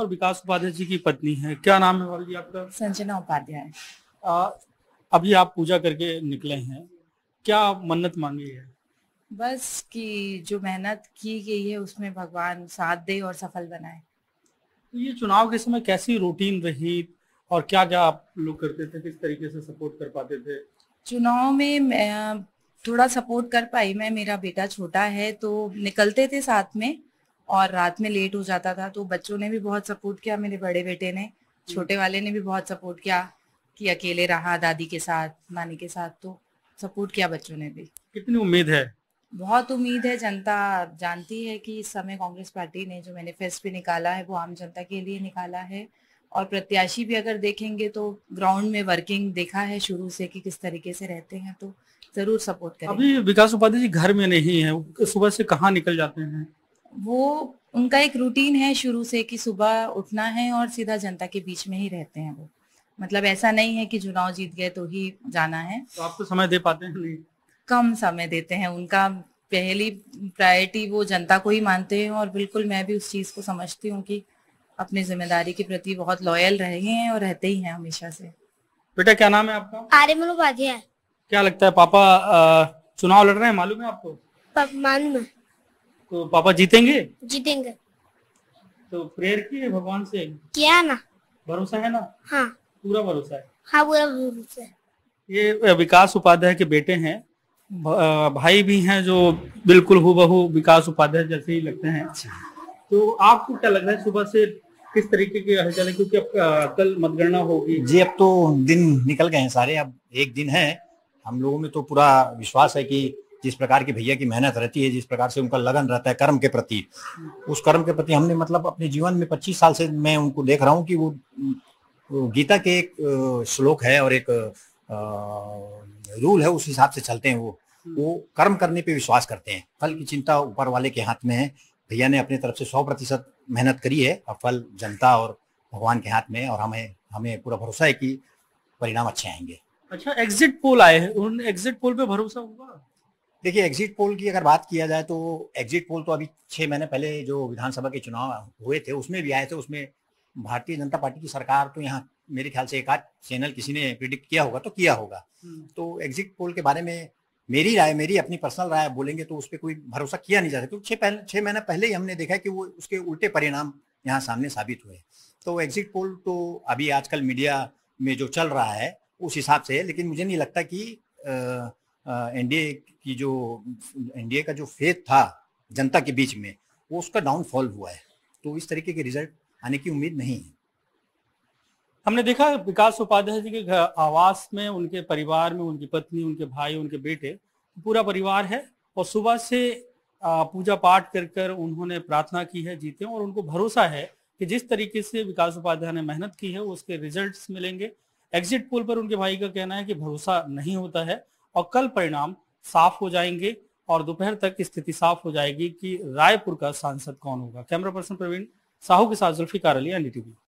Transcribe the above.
और विकास उपाध्याय जी की पत्नी है क्या नाम है वाली आपका संजना उपाध्याय अभी आप पूजा करके निकले हैं क्या मन्नत मांगी है बस कि जो मेहनत की गई है उसमें भगवान साथ दे और सफल बनाए तो ये चुनाव के समय कैसी रूटीन रही और क्या क्या आप लोग करते थे किस तरीके से सपोर्ट कर पाते थे चुनाव में मैं थोड़ा सपोर्ट कर पाई मैं मेरा बेटा छोटा है तो निकलते थे साथ में और रात में लेट हो जाता था तो बच्चों ने भी बहुत सपोर्ट किया मेरे बड़े बेटे ने हम्म। छोटे वाले ने भी बहुत सपोर्ट किया कि अकेले रहा दादी के साथ नानी के साथ तो सपोर्ट किया बच्चों ने भी कितनी उम्मीद है बहुत उम्मीद है जनता जानती है कि इस समय कांग्रेस पार्टी ने जो मैनिफेस्ट भी निकाला है वो आम जनता के लिए निकाला है और प्रत्याशी भी अगर देखेंगे तो ग्राउंड में वर्किंग देखा है शुरू से कि किस तरीके से रहते हैं तो जरूर सपोर्ट करें अभी विकास उपाध्याय जी घर में नहीं है सुबह से कहाँ निकल जाते हैं वो उनका एक रूटीन है शुरू से कि सुबह उठना है और सीधा जनता के बीच में ही रहते हैं वो मतलब ऐसा नहीं है कि चुनाव जीत गए तो ही जाना है तो आपको समय दे पाते हैं कम समय देते हैं उनका पहली प्रायोरिटी वो जनता को ही मानते हैं और बिल्कुल मैं भी उस चीज को समझती हूँ कि अपनी जिम्मेदारी के प्रति बहुत लॉयल रहे हैं और रहते ही हैं हमेशा से बेटा क्या नाम है आपका आर्य मनोपाध्याय क्या लगता है पापा चुनाव लड़ रहे हैं मालूम है आपको मालूम है तो पापा जीतेंगे जीतेंगे तो प्रेयर की है भगवान से क्या ना भरोसा है ना हाँ पूरा भरोसा है हाँ पूरा भरोसा है ये विकास उपाध्याय के बेटे हैं भाई भी हैं जो बिल्कुल हूबहू विकास उपाध्याय जैसे ही लगते हैं अच्छा। तो आपको क्या लग रहा है सुबह से किस तरीके के हलचल है क्योंकि अब कल मतगणना होगी जी अब तो दिन निकल गए हैं सारे अब एक दिन है हम लोगों में तो पूरा विश्वास है कि जिस प्रकार की भैया की मेहनत रहती है जिस प्रकार से उनका लगन रहता है कर्म के प्रति उस कर्म के प्रति हमने मतलब अपने जीवन में पच्चीस साल से मैं उनको देख रहा हूँ कि वो, गीता के एक श्लोक है और एक रूल है उस हिसाब से चलते हैं वो हम्म। वो कर्म करने पे विश्वास करते हैं फल की चिंता ऊपर वाले के हाथ में है भैया ने अपने तरफ से सौ प्रतिशत मेहनत करी है और फल जनता और भगवान के हाथ में और हमें हमें पूरा भरोसा है कि परिणाम अच्छे आएंगे अच्छा एग्जिट पोल आए हैं उन एग्जिट पोल पे भरोसा हुआ देखिए एग्जिट पोल की अगर बात किया जाए तो एग्जिट पोल तो अभी छह महीने पहले जो विधानसभा के चुनाव हुए थे उसमें भी आए थे उसमें भारतीय जनता पार्टी की सरकार तो यहाँ मेरे ख्याल से एक आध चैनल किसी ने प्रिडिक्ट किया होगा तो किया होगा हम्म। तो एग्जिट पोल के बारे में मेरी राय मेरी अपनी पर्सनल राय बोलेंगे तो उस पर कोई भरोसा किया नहीं जा सकता तो छह पहले महीने पहले ही हमने देखा कि वो उसके उल्टे परिणाम यहाँ सामने साबित हुए तो एग्जिट पोल तो अभी आजकल मीडिया में जो चल रहा है उस हिसाब से है लेकिन मुझे नहीं लगता कि आ, एनडीए की जो एनडीए का जो फेथ था जनता के बीच में वो उसका डाउनफॉल हुआ है तो इस तरीके के रिजल्ट आने की उम्मीद नहीं है हमने देखा विकास उपाध्याय जी के आवास में उनके परिवार में उनकी पत्नी उनके भाई उनके बेटे पूरा परिवार है और सुबह से पूजा पाठ कर कर उन्होंने प्रार्थना की है जीते और उनको भरोसा है कि जिस तरीके से विकास उपाध्याय ने मेहनत की है उसके रिजल्ट्स मिलेंगे एग्जिट पोल पर उनके भाई का कहना है कि भरोसा नहीं होता है और कल परिणाम साफ हो जाएंगे और दोपहर तक स्थिति साफ हो जाएगी कि रायपुर का सांसद कौन होगा कैमरा पर्सन प्रवीण साहू के साथ कार अली एनडीटीवी